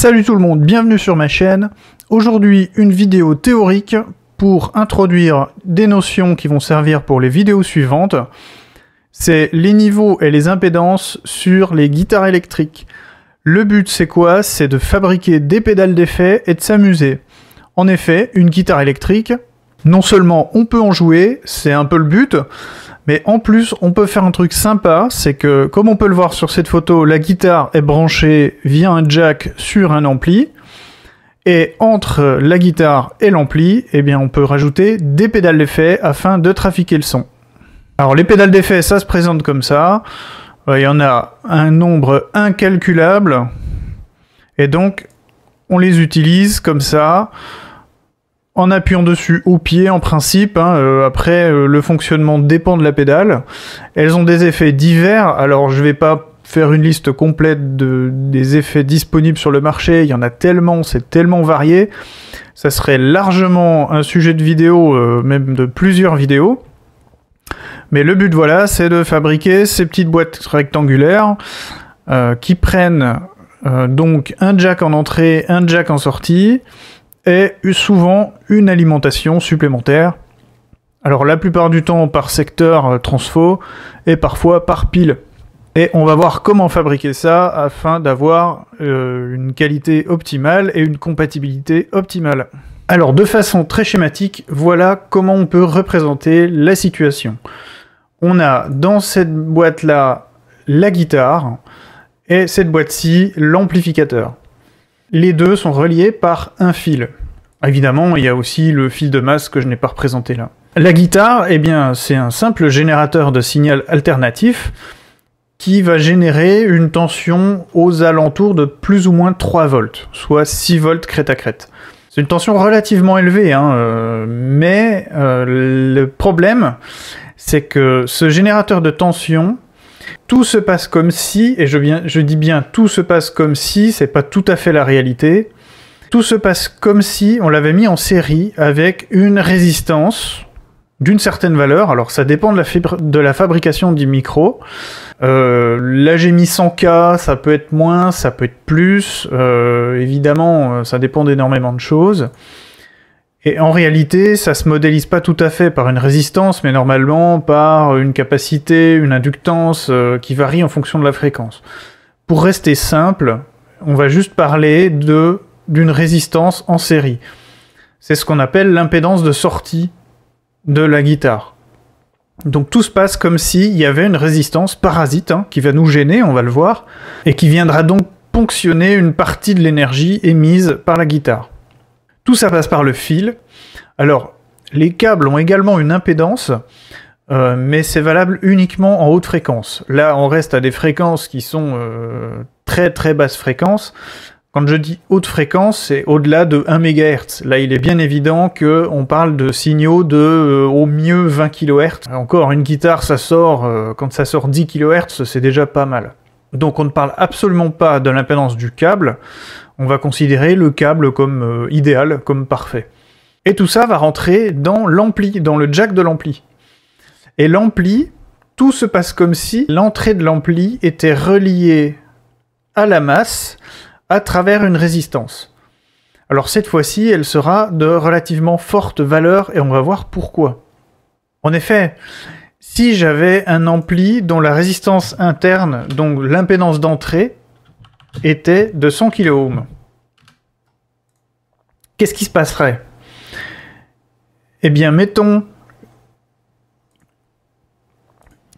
Salut tout le monde, bienvenue sur ma chaîne. Aujourd'hui, une vidéo théorique pour introduire des notions qui vont servir pour les vidéos suivantes. C'est les niveaux et les impédances sur les guitares électriques. Le but c'est quoi C'est de fabriquer des pédales d'effet et de s'amuser. En effet, une guitare électrique, non seulement on peut en jouer, c'est un peu le but, mais en plus, on peut faire un truc sympa, c'est que comme on peut le voir sur cette photo, la guitare est branchée via un jack sur un ampli. Et entre la guitare et l'ampli, eh bien, on peut rajouter des pédales d'effet afin de trafiquer le son. Alors les pédales d'effet, ça se présente comme ça. Euh, il y en a un nombre incalculable. Et donc, on les utilise comme ça en appuyant dessus au pied en principe. Hein, euh, après, euh, le fonctionnement dépend de la pédale. Elles ont des effets divers. Alors, je ne vais pas faire une liste complète des effets disponibles sur le marché. Il y en a tellement, c'est tellement varié. Ça serait largement un sujet de vidéo, euh, même de plusieurs vidéos. Mais le but, voilà, c'est de fabriquer ces petites boîtes rectangulaires qui prennent donc un jack en entrée, un jack en sortie et souvent une alimentation supplémentaire. Alors la plupart du temps par secteur euh, transfo et parfois par pile. Et on va voir comment fabriquer ça afin d'avoir euh, une qualité optimale et une compatibilité optimale. Alors de façon très schématique, voilà comment on peut représenter la situation. On a dans cette boîte-là la guitare et cette boîte-ci l'amplificateur. Les deux sont reliés par un fil. Évidemment, il y a aussi le fil de masse que je n'ai pas représenté là. La guitare, eh bien, c'est un simple générateur de signal alternatif qui va générer une tension aux alentours de plus ou moins 3 volts, soit 6 volts crête à crête. C'est une tension relativement élevée, hein, euh, mais euh, le problème, c'est que ce générateur de tension tout se passe comme si, et je, dis bien tout se passe comme si, c'est pas tout à fait la réalité. Tout se passe comme si on l'avait mis en série avec une résistance d'une certaine valeur. Alors ça dépend de la, de la fabrication du micro. là j'ai mis 100K, ça peut être moins, ça peut être plus. Euh, évidemment, euh, ça dépend d'énormément de choses. Et en réalité, ça se modélise pas tout à fait par une résistance, mais normalement par une capacité, une inductance euh, qui varie en fonction de la fréquence. Pour rester simple, on va juste parler de d'une résistance en série. C'est ce qu'on appelle l'impédance de sortie de la guitare. Donc tout se passe comme s'il y avait une résistance parasite hein, qui va nous gêner, on va le voir, et qui viendra donc ponctionner une partie de l'énergie émise par la guitare. Tout ça passe par le fil. Alors, les câbles ont également une impédance, euh, mais c'est valable uniquement en haute fréquence. Là, on reste à des fréquences qui sont euh, très très basse fréquence. Quand je dis haute fréquence, c'est au-delà de 1 MHz. Là, il est bien évident que on parle de signaux de euh, au mieux 20 kHz. Encore une guitare, ça sort quand ça sort 10 kHz, c'est déjà pas mal. Donc on ne parle absolument pas de l'impédance du câble, on va considérer le câble comme euh, idéal, comme parfait. Et tout ça va rentrer dans l'ampli, dans le jack de l'ampli. Et l'ampli, tout se passe comme si l'entrée de l'ampli était reliée à la masse à travers une résistance. Alors cette fois-ci, elle sera de relativement forte valeur et on va voir pourquoi. En effet, si j'avais un ampli dont la résistance interne, donc l'impédance d'entrée, était de 100 kOhm. Qu'est-ce qui se passerait Eh bien, mettons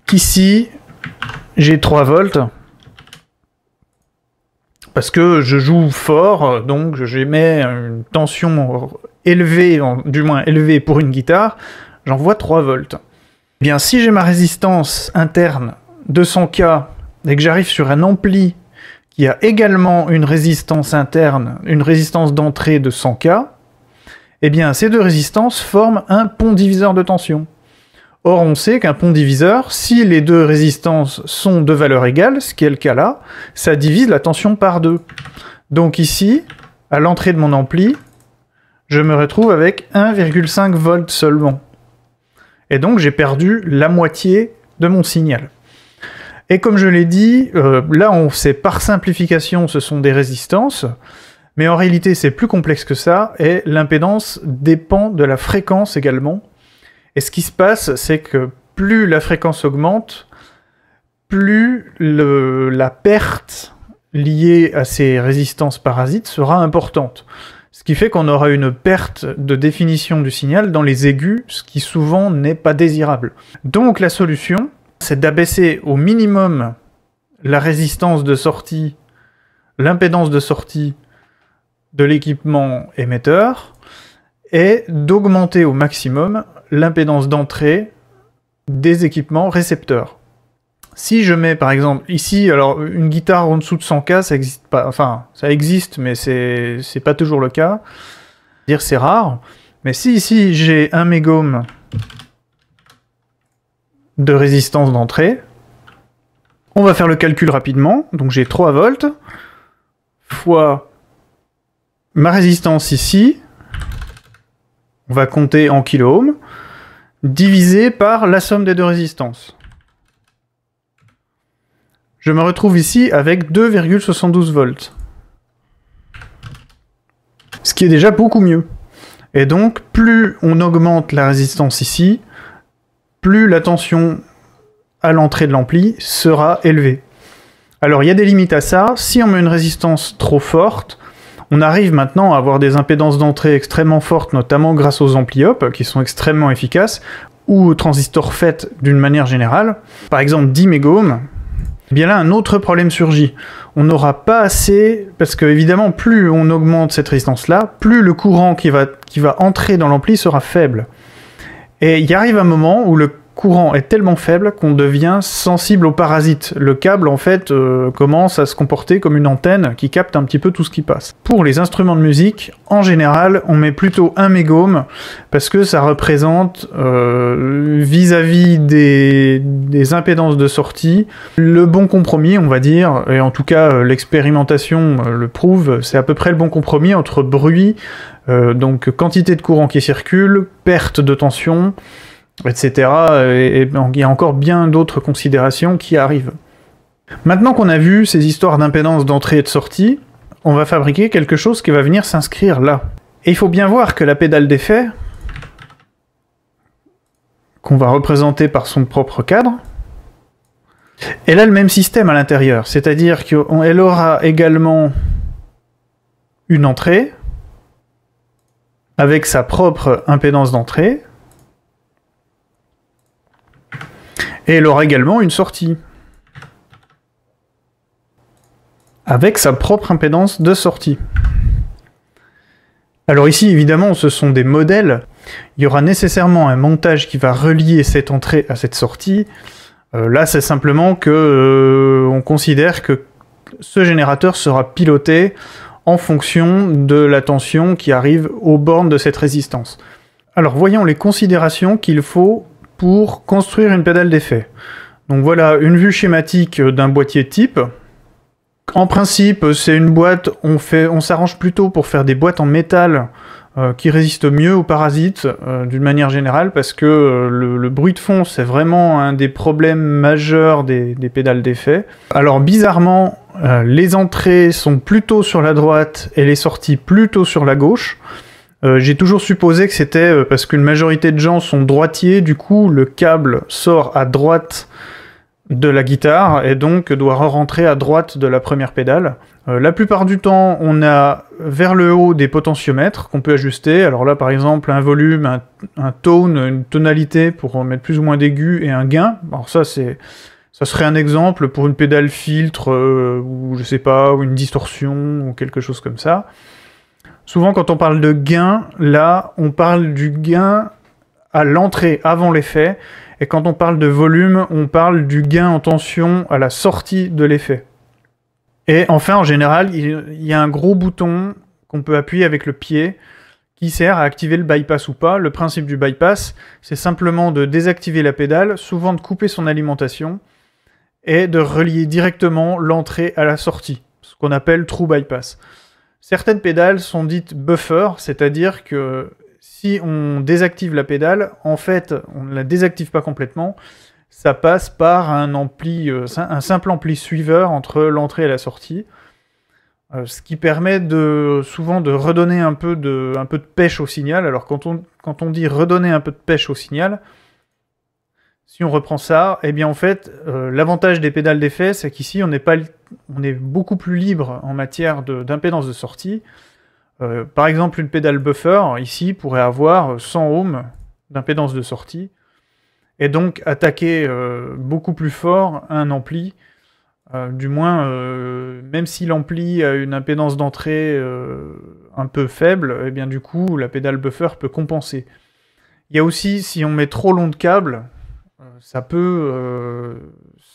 qu'ici, j'ai 3 volts, parce que je joue fort, donc j'émets une tension élevée, du moins élevée pour une guitare, j'envoie 3 volts. Eh bien, si j'ai ma résistance interne de 100K et que j'arrive sur un ampli qui a également une résistance interne, une résistance d'entrée de 100K, eh bien, ces deux résistances forment un pont diviseur de tension. Or, on sait qu'un pont diviseur, si les deux résistances sont de valeur égale, ce qui est le cas là, ça divise la tension par deux. Donc ici, à l'entrée de mon ampli, je me retrouve avec 1,5 volts seulement. Et donc j'ai perdu la moitié de mon signal. Et comme je l'ai dit, euh, là on sait par simplification ce sont des résistances, mais en réalité c'est plus complexe que ça, et l'impédance dépend de la fréquence également. Et ce qui se passe, c'est que plus la fréquence augmente, plus la perte liée à ces résistances parasites sera importante. Ce qui fait qu'on aura une perte de définition du signal dans les aigus, ce qui souvent n'est pas désirable. Donc la solution, c'est d'abaisser au minimum la résistance de sortie, l'impédance de sortie de l'équipement émetteur, et d'augmenter au maximum l'impédance d'entrée des équipements récepteurs si je mets par exemple ici, alors une guitare en dessous de 100K, ça existe pas. Enfin, ça existe, mais c'est c'est pas toujours le cas. Dire c'est rare. Mais si ici j'ai un mégaohm de résistance d'entrée, on va faire le calcul rapidement. Donc j'ai 3 volts fois ma résistance ici. On va compter en kiloohm, divisé par la somme des deux résistances je me retrouve ici avec 2,72 volts. Ce qui est déjà beaucoup mieux. Et donc, plus on augmente la résistance ici, plus la tension à l'entrée de l'ampli sera élevée. Alors, il y a des limites à ça. Si on met une résistance trop forte, on arrive maintenant à avoir des impédances d'entrée extrêmement fortes, notamment grâce aux ampli qui sont extrêmement efficaces, ou aux transistors FET d'une manière générale. Par exemple, 10 mégohms, et eh bien là, un autre problème surgit. On n'aura pas assez, parce que évidemment, plus on augmente cette résistance-là, plus le courant qui va, qui va entrer dans l'ampli sera faible. Et il arrive un moment où le courant est tellement faible qu'on devient sensible aux parasites. Le câble, en fait, euh, commence à se comporter comme une antenne qui capte un petit peu tout ce qui passe. Pour les instruments de musique, en général, on met plutôt un mégaume parce que ça représente, euh, vis-à-vis des, impédances de sortie, le bon compromis, on va dire, et en tout cas, euh, l'expérimentation le prouve, c'est à peu près le bon compromis entre bruit, donc quantité de courant qui circule, perte de tension, etc. Et, il y a encore bien d'autres considérations qui arrivent. Maintenant qu'on a vu ces histoires d'impédance d'entrée et de sortie, on va fabriquer quelque chose qui va venir s'inscrire là. Et il faut bien voir que la pédale d'effet, qu'on va représenter par son propre cadre, elle a le même système à l'intérieur, c'est-à-dire qu'elle aura également une entrée avec sa propre impédance d'entrée, Et elle aura également une sortie. Avec sa propre impédance de sortie. Alors ici, évidemment, ce sont des modèles. Il y aura nécessairement un montage qui va relier cette entrée à cette sortie. Euh, là, c'est simplement que euh, on considère que ce générateur sera piloté en fonction de la tension qui arrive aux bornes de cette résistance. Alors voyons les considérations qu'il faut pour construire une pédale d'effet. Donc voilà une vue schématique d'un boîtier type. En principe, c'est une boîte, on, fait, on s'arrange plutôt pour faire des boîtes en métal euh, qui résistent mieux aux parasites euh, d'une manière générale parce que euh, le, bruit de fond, c'est vraiment un des problèmes majeurs des pédales d'effet. Alors bizarrement, les entrées sont plutôt sur la droite et les sorties plutôt sur la gauche. Euh, j'ai toujours supposé que c'était euh, parce qu'une majorité de gens sont droitiers, du coup le câble sort à droite de la guitare et donc doit rentrer à droite de la première pédale. Euh, la plupart du temps, on a vers le haut des potentiomètres qu'on peut ajuster. Alors là, par exemple, un volume, un, tone, une tonalité pour mettre plus ou moins d'aigu et un gain. Alors ça, c'est ça serait un exemple pour une pédale filtre ou je sais pas, ou une distorsion ou quelque chose comme ça. Souvent, quand on parle de gain, là, on parle du gain à l'entrée, avant l'effet. Et quand on parle de volume, on parle du gain en tension à la sortie de l'effet. Et enfin, en général, il y a un gros bouton qu'on peut appuyer avec le pied qui sert à activer le bypass ou pas. Le principe du bypass, c'est simplement de désactiver la pédale, souvent de couper son alimentation, et de relier directement l'entrée à la sortie, ce qu'on appelle true bypass. Certaines pédales sont dites buffer, c'est-à-dire que si on désactive la pédale, en fait, on ne la désactive pas complètement. Ça passe par un euh, un simple ampli suiveur entre l'entrée et la sortie, euh, ce qui permet de souvent de redonner un peu de, un peu de pêche au signal. Alors quand on dit redonner un peu de pêche au signal, si on reprend ça, et eh bien en fait, euh, l'avantage des pédales d'effet, c'est qu'ici, on, est pas, on est beaucoup plus libre en matière d'impédance de, sortie. Euh, par exemple, une pédale buffer, ici, pourrait avoir 100 ohms d'impédance de sortie, et donc attaquer euh, beaucoup plus fort un ampli, du moins, même si l'ampli a une impédance d'entrée un peu faible, et eh bien du coup, la pédale buffer peut compenser. Il y a aussi, si on met trop long de câble, ça peut, euh,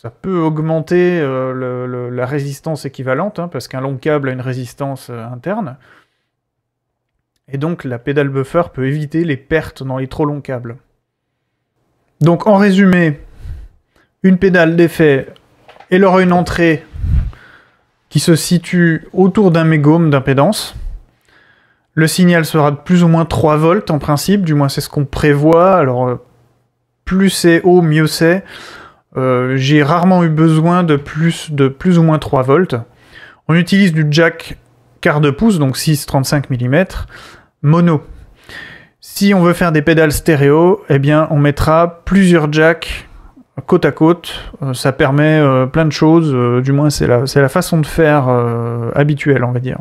ça peut augmenter euh, la résistance équivalente, hein, parce qu'un long câble a une résistance euh, interne. Et donc la pédale buffer peut éviter les pertes dans les trop longs câbles. Donc en résumé, une pédale d'effet, elle aura une entrée qui se situe autour d'un mégaume d'impédance. Le signal sera de plus ou moins 3 volts en principe, du moins c'est ce qu'on prévoit. Alors plus c'est haut, mieux c'est. Euh, j'ai rarement eu besoin de plus, de plus ou moins 3 volts. On utilise du jack quart de pouce, donc 6-35 mm, mono. Si on veut faire des pédales stéréo, eh bien on mettra plusieurs jacks côte à côte. Euh, ça permet euh, plein de choses, du moins c'est la, la, façon de faire habituelle, on va dire.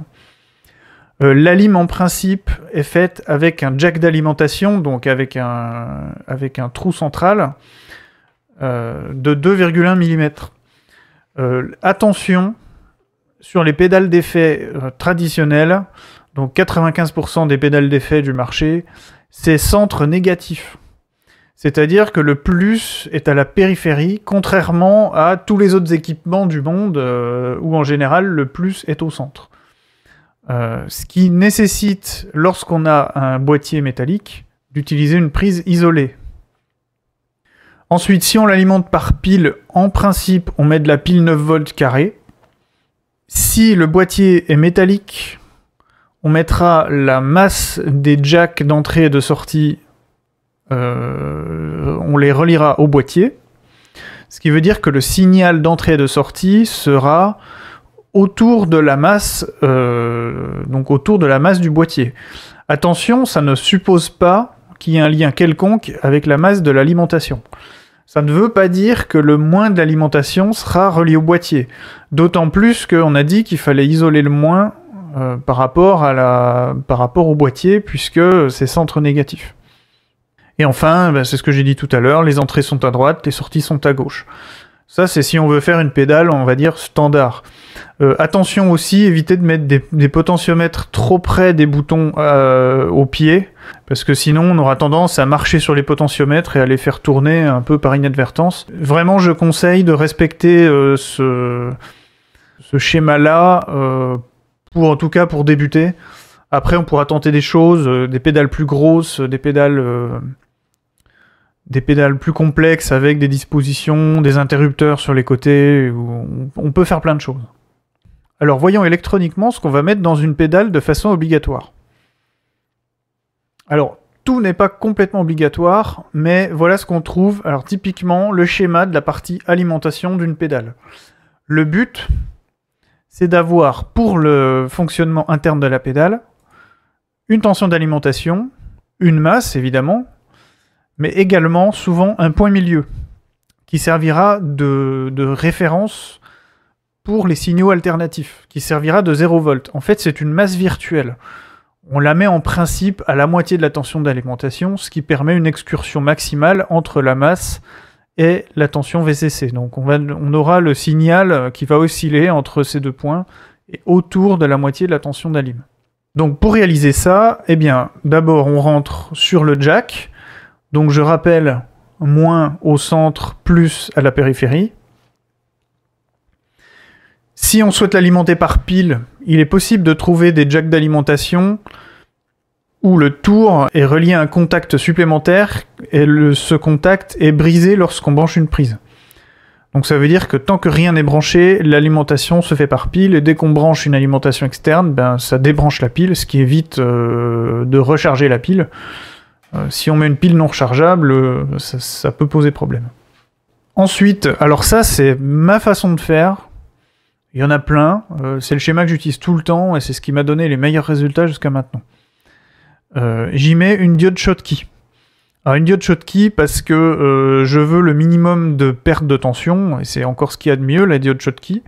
Euh, L'alim en principe est faite avec un jack d'alimentation, donc avec un, avec un trou central euh, de 2,1 mm. Euh, attention, sur les pédales d'effet traditionnelles, donc 95% des pédales d'effet du marché, c'est centre négatif. C'est-à-dire que le plus est à la périphérie, contrairement à tous les autres équipements du monde où en général le plus est au centre. Euh, ce qui nécessite, lorsqu'on a un boîtier métallique, d'utiliser une prise isolée. Ensuite, si on l'alimente par pile, en principe, on met de la pile 9 volts carré. Si le boîtier est métallique, on mettra la masse des jacks d'entrée et de sortie, euh, on les reliera au boîtier. Ce qui veut dire que le signal d'entrée et de sortie sera autour de la masse, euh, donc autour de la masse du boîtier. Attention, ça ne suppose pas qu'il y ait un lien quelconque avec la masse de l'alimentation. Ça ne veut pas dire que le moins de l'alimentation sera relié au boîtier. D'autant plus qu'on a dit qu'il fallait isoler le moins euh, par, rapport à la, par rapport au boîtier, puisque c'est centre négatif. Et enfin, ben, c'est ce que j'ai dit tout à l'heure, les entrées sont à droite, les sorties sont à gauche. Ça, c'est si on veut faire une pédale, on va dire, standard. Euh, attention aussi, évitez de mettre des, potentiomètres trop près des boutons euh, au pied, parce que sinon on aura tendance à marcher sur les potentiomètres et à les faire tourner un peu par inadvertance. Vraiment, je conseille de respecter euh, ce, ce schéma-là, pour en tout cas pour débuter. Après, on pourra tenter des choses, des pédales plus grosses, des pédales des pédales plus complexes avec des dispositions, des interrupteurs sur les côtés. On, peut faire plein de choses. Alors voyons électroniquement ce qu'on va mettre dans une pédale de façon obligatoire. Alors tout n'est pas complètement obligatoire, mais voilà ce qu'on trouve. Alors typiquement le schéma de la partie alimentation d'une pédale. Le but, c'est d'avoir pour le fonctionnement interne de la pédale une tension d'alimentation, une masse évidemment, mais également souvent un point milieu qui servira de, référence pour les signaux alternatifs, qui servira de 0 volt. En fait, c'est une masse virtuelle. On la met en principe à la moitié de la tension d'alimentation, ce qui permet une excursion maximale entre la masse et la tension VCC. Donc on, on aura le signal qui va osciller entre ces deux points et autour de la moitié de la tension d'alim. Donc pour réaliser ça, eh bien d'abord on rentre sur le jack, donc je rappelle, moins au centre, plus à la périphérie. Si on souhaite l'alimenter par pile, il est possible de trouver des jacks d'alimentation où le tour est relié à un contact supplémentaire et le, ce contact est brisé lorsqu'on branche une prise. Donc ça veut dire que tant que rien n'est branché, l'alimentation se fait par pile et dès qu'on branche une alimentation externe, ben ça débranche la pile, ce qui évite euh, de recharger la pile. Euh, si on met une pile non rechargeable, euh, ça, peut poser problème. Ensuite, alors ça c'est ma façon de faire. Il y en a plein. Euh, c'est le schéma que j'utilise tout le temps et c'est ce qui m'a donné les meilleurs résultats jusqu'à maintenant. J'y mets une diode Schottky. une diode Schottky parce que je veux le minimum de perte de tension et c'est encore ce qu'il y a de mieux la diode Schottky.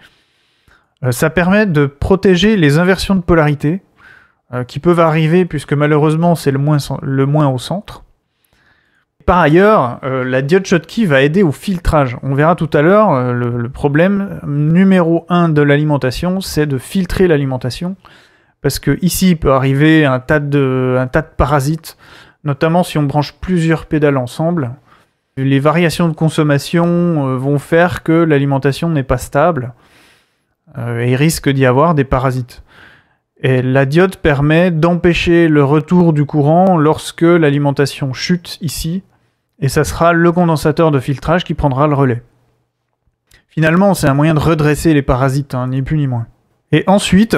ça permet de protéger les inversions de polarité euh, qui peuvent arriver puisque malheureusement c'est le moins, le moins au centre. Par ailleurs, euh, la diode Schottky va aider au filtrage. On verra tout à l'heure, euh, le, problème numéro 1 de l'alimentation, c'est de filtrer l'alimentation. Parce que ici, il peut arriver un tas, de, un tas de parasites, notamment si on branche plusieurs pédales ensemble. Les variations de consommation vont faire que l'alimentation n'est pas stable et risque d'y avoir des parasites. Et la diode permet d'empêcher le retour du courant lorsque l'alimentation chute ici, et ça sera le condensateur de filtrage qui prendra le relais. Finalement, c'est un moyen de redresser les parasites, hein, ni plus ni moins. Et ensuite,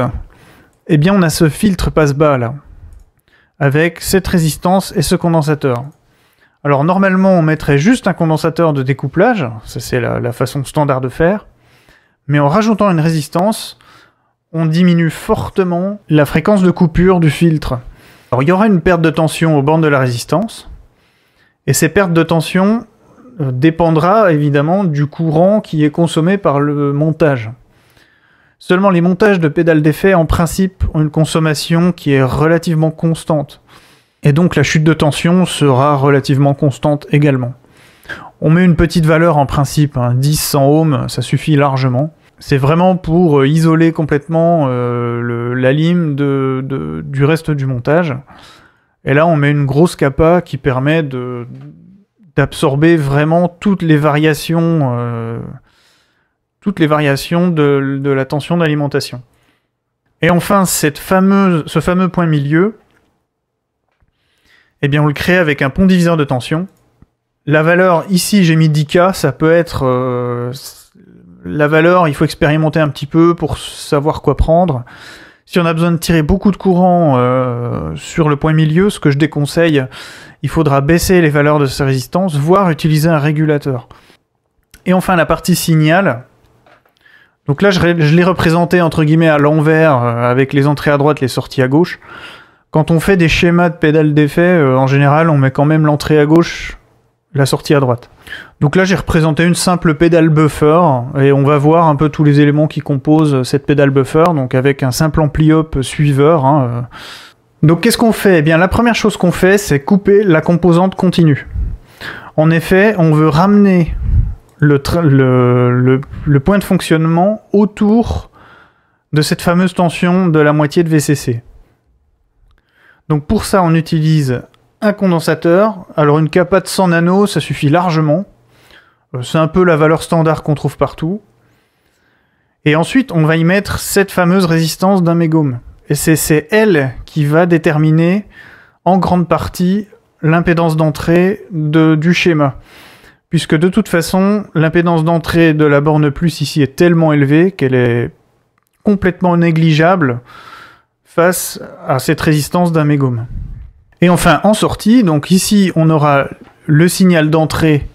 eh bien, on a ce filtre passe-bas là, avec cette résistance et ce condensateur. Alors normalement, on mettrait juste un condensateur de découplage, ça c'est la façon standard de faire, mais en rajoutant une résistance, on diminue fortement la fréquence de coupure du filtre. Alors il y aura une perte de tension au bord de la résistance, et ces pertes de tension euh, dépendra évidemment du courant qui est consommé par le montage. Seulement les montages de pédales d'effet en principe ont une consommation qui est relativement constante. Et donc la chute de tension sera relativement constante également. On met une petite valeur en principe, 10, hein, 100 ohms, ça suffit largement c'est vraiment pour euh, isoler complètement euh, la lime du reste du montage. Et là, on met une grosse capa qui permet d'absorber vraiment toutes les variations, euh, toutes les variations de, la tension d'alimentation. Et enfin, ce fameux point milieu, eh bien, on le crée avec un pont diviseur de tension. La valeur, ici, j'ai mis 10K, ça peut être la valeur, il faut expérimenter un petit peu pour savoir quoi prendre. Si on a besoin de tirer beaucoup de courant euh, sur le point milieu, ce que je déconseille, il faudra baisser les valeurs de sa résistance, voire utiliser un régulateur. Et enfin, la partie signal. Donc là, je, l'ai représenté entre guillemets à l'envers, euh, avec les entrées à droite, les sorties à gauche. Quand on fait des schémas de pédales d'effet, euh, en général, on met quand même l'entrée à gauche la sortie à droite. Donc là, j'ai représenté une simple pédale buffer et on va voir un peu tous les éléments qui composent cette pédale buffer, donc avec un simple ampli-up suiveur. Hein, euh. Donc qu'est-ce qu'on fait Eh bien, la première chose qu'on fait, c'est couper la composante continue. En effet, on veut ramener le, le, le point de fonctionnement autour de cette fameuse tension de la moitié de VCC. Donc pour ça, on utilise un condensateur. Alors une capa de 100 nano, ça suffit largement. Euh, c'est un peu la valeur standard qu'on trouve partout. Et ensuite, on va y mettre cette fameuse résistance d'un mégome. Et c'est elle qui va déterminer en grande partie l'impédance d'entrée du schéma. Puisque de toute façon, l'impédance d'entrée de la borne plus ici est tellement élevée qu'elle est complètement négligeable face à cette résistance d'un mégome. Et enfin, en sortie, donc ici, on aura le signal d'entrée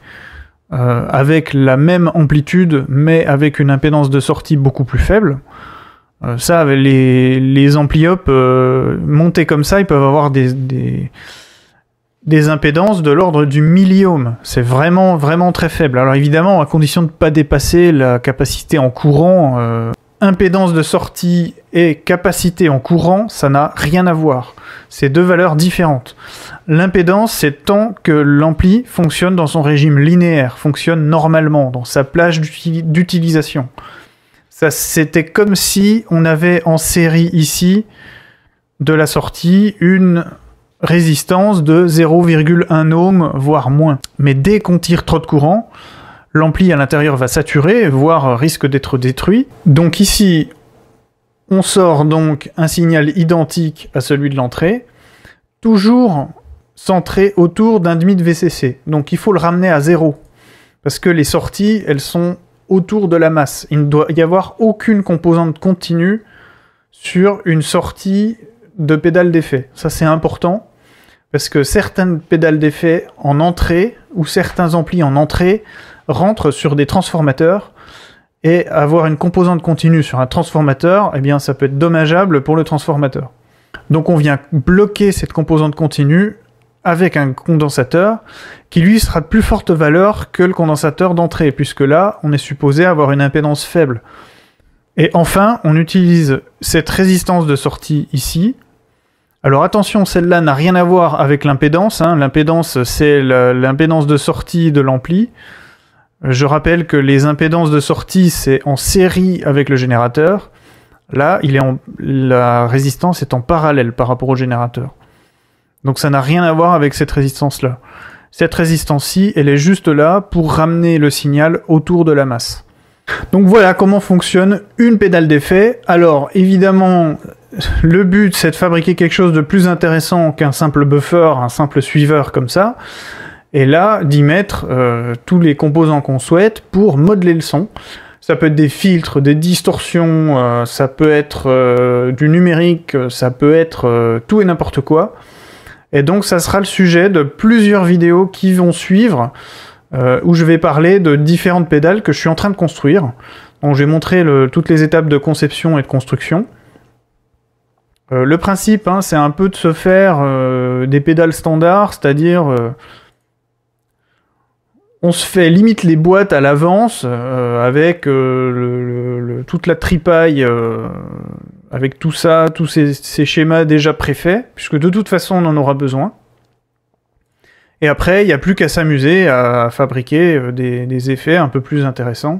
euh, avec la même amplitude, mais avec une impédance de sortie beaucoup plus faible. Euh, ça, les, les ampli euh, montés comme ça, ils peuvent avoir des, des, des impédances de l'ordre du milliohm. C'est vraiment, vraiment très faible. Alors évidemment, à condition de ne pas dépasser la capacité en courant impédance de sortie et capacité en courant, ça n'a rien à voir. C'est deux valeurs différentes. L'impédance, c'est tant que l'ampli fonctionne dans son régime linéaire, fonctionne normalement, dans sa plage d'utilisation. Ça, c'était comme si on avait en série ici, de la sortie, une résistance de 0,1 ohm, voire moins. Mais dès qu'on tire trop de courant, l'ampli à l'intérieur va saturer, voire risque d'être détruit. Donc ici, on sort donc un signal identique à celui de l'entrée, toujours centré autour d'un demi de VCC. Donc il faut le ramener à zéro, parce que les sorties, elles sont autour de la masse. Il ne doit y avoir aucune composante continue sur une sortie de pédale d'effet. Ça c'est important, parce que certaines pédales d'effet en entrée, ou certains amplis en entrée, rentre sur des transformateurs. Et avoir une composante continue sur un transformateur, eh bien, ça peut être dommageable pour le transformateur. Donc, on vient bloquer cette composante continue avec un condensateur qui lui sera de plus forte valeur que le condensateur d'entrée, puisque là, on est supposé avoir une impédance faible. Et enfin, on utilise cette résistance de sortie ici. Alors attention, celle-là n'a rien à voir avec l'impédance. Hein. L'impédance, c'est l'impédance de sortie de l'ampli. Je rappelle que les impédances de sortie, c'est en série avec le générateur. Là, il est en... la résistance est en parallèle par rapport au générateur. Donc ça n'a rien à voir avec cette résistance-là. Cette résistance-ci, elle est juste là pour ramener le signal autour de la masse. Donc voilà comment fonctionne une pédale d'effet. Alors évidemment, le but c'est de fabriquer quelque chose de plus intéressant qu'un simple buffer, un simple suiveur comme ça et là d'y mettre euh, tous les composants qu'on souhaite pour modeler le son. Ça peut être des filtres, des distorsions, euh, ça peut être euh, du numérique, ça peut être tout et n'importe quoi. Et donc ça sera le sujet de plusieurs vidéos qui vont suivre, où je vais parler de différentes pédales que je suis en train de construire. Donc je vais montrer toutes les étapes de conception et de construction. le principe, hein, c'est un peu de se faire des pédales standards, c'est-à-dire on se fait limite les boîtes à l'avance euh, avec euh, toute la tripaille, euh, avec tout ça, tous ces, schémas déjà préfaits, puisque de toute façon on en aura besoin. Et après, il n'y a plus qu'à s'amuser à, fabriquer des, des, effets un peu plus intéressants.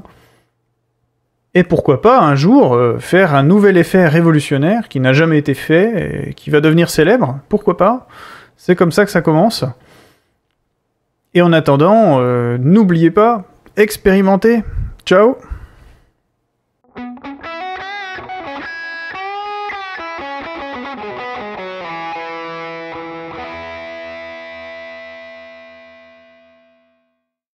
Et pourquoi pas un jour faire un nouvel effet révolutionnaire qui n'a jamais été fait et qui va devenir célèbre Pourquoi pas C'est comme ça que ça commence. Et en attendant, euh, n'oubliez pas, expérimentez. Ciao